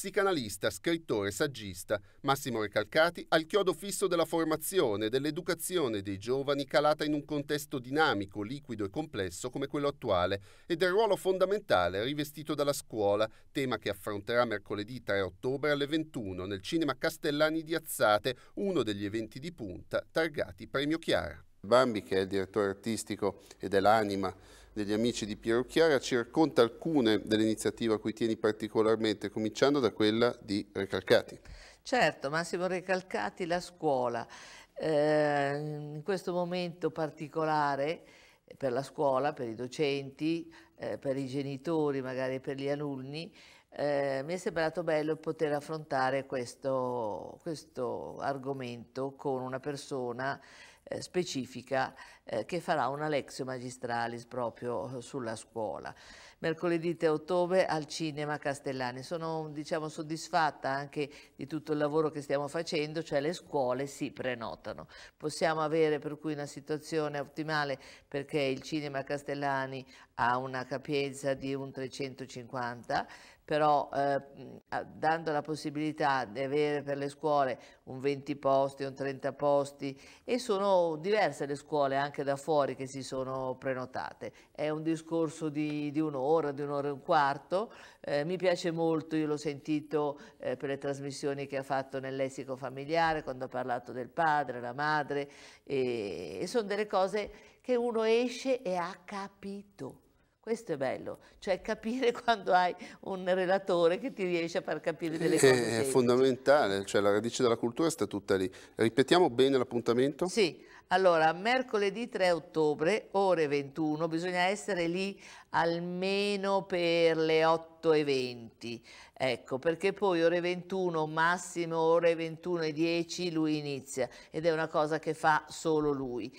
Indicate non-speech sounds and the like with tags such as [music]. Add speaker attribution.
Speaker 1: psicanalista, scrittore, saggista, Massimo Recalcati, il chiodo fisso della formazione e dell'educazione dei giovani calata in un contesto dinamico, liquido e complesso come quello attuale e del ruolo fondamentale rivestito dalla scuola, tema che affronterà mercoledì 3 ottobre alle 21 nel Cinema Castellani di Azzate, uno degli eventi di punta targati Premio Chiara. Bambi, che è il direttore artistico ed è l'anima degli amici di Piero Chiara, ci racconta alcune delle iniziative a cui tieni particolarmente, cominciando da quella di Recalcati.
Speaker 2: Certo, Massimo Recalcati, la scuola. Eh, in questo momento particolare per la scuola, per i docenti, eh, per i genitori, magari per gli alunni, eh, mi è sembrato bello poter affrontare questo, questo argomento con una persona eh, specifica eh, che farà una Lexio Magistralis proprio eh, sulla scuola. Mercoledì 3 ottobre al Cinema Castellani. Sono diciamo, soddisfatta anche di tutto il lavoro che stiamo facendo, cioè le scuole si prenotano. Possiamo avere per cui una situazione ottimale perché il Cinema Castellani ha una capienza di un 350 però eh, dando la possibilità di avere per le scuole un 20 posti, un 30 posti e sono diverse le scuole anche da fuori che si sono prenotate. È un discorso di, di un'ora, di un'ora e un quarto, eh, mi piace molto, io l'ho sentito eh, per le trasmissioni che ha fatto nel lessico familiare quando ha parlato del padre, la madre e, e sono delle cose che uno esce e ha capito questo è bello, cioè capire [laughs] quando hai un relatore che ti riesce a far capire delle cose. È
Speaker 1: fondamentale, cioè la radice della cultura sta tutta lì. Ripetiamo
Speaker 2: bene l'appuntamento? Sì, allora mercoledì 3 ottobre, ore 21, bisogna essere lì almeno per le 8 e 20. ecco, perché poi ore 21, massimo ore 21 e 10, lui inizia ed è una cosa che fa solo lui.